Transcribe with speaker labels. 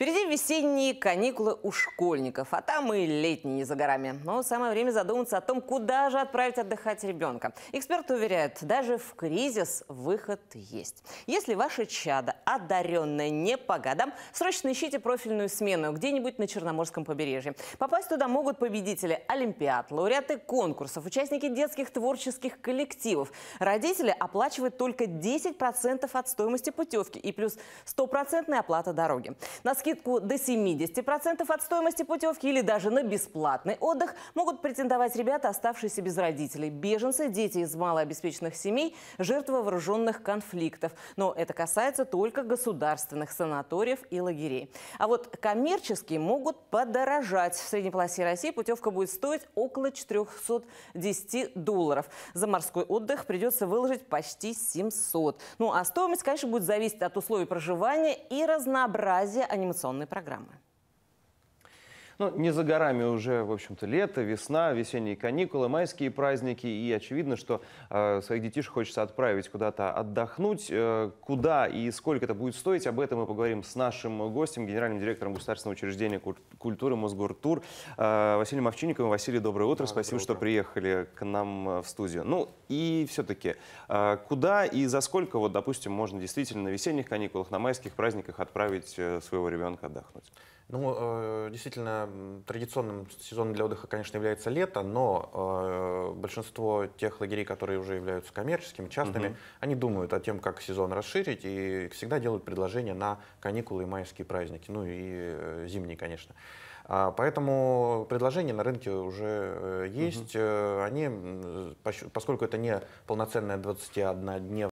Speaker 1: Впереди весенние каникулы у школьников, а там и летние за горами. Но самое время задуматься о том, куда же отправить отдыхать ребенка. Эксперты уверяют, даже в кризис выход есть. Если ваше чадо одаренное не по годам, срочно ищите профильную смену где-нибудь на Черноморском побережье. Попасть туда могут победители олимпиад, лауреаты конкурсов, участники детских творческих коллективов. Родители оплачивают только 10% от стоимости путевки и плюс стопроцентная оплата дороги. На Носки скидку до 70% от стоимости путевки или даже на бесплатный отдых могут претендовать ребята, оставшиеся без родителей, беженцы, дети из малообеспеченных семей, жертвы вооруженных конфликтов. Но это касается только государственных санаториев и лагерей. А вот коммерческие могут подорожать. В средней полосе России путевка будет стоить около 410 долларов. За морской отдых придется выложить почти 700. Ну а стоимость, конечно, будет зависеть от условий проживания и разнообразия анимационных информационной программы.
Speaker 2: Ну, не за горами уже, в общем-то, лето, весна, весенние каникулы, майские праздники. И очевидно, что э, своих детишек хочется отправить куда-то отдохнуть. Э, куда и сколько это будет стоить, об этом мы поговорим с нашим гостем, генеральным директором государственного учреждения культуры Мосгортур э, Василием Овчинниковым. Василий, доброе утро. Доброе Спасибо, утро. что приехали к нам э, в студию. Ну, и все-таки, э, куда и за сколько, вот, допустим, можно действительно на весенних каникулах, на майских праздниках отправить э, своего ребенка отдохнуть?
Speaker 3: Ну, э, действительно, традиционным сезоном для отдыха, конечно, является лето, но э, большинство тех лагерей, которые уже являются коммерческими, частными, угу. они думают о том, как сезон расширить, и всегда делают предложения на каникулы и майские праздники, ну и э, зимние, конечно. А, поэтому предложения на рынке уже э, есть. Угу. Они, поскольку это не полноценная 21 дня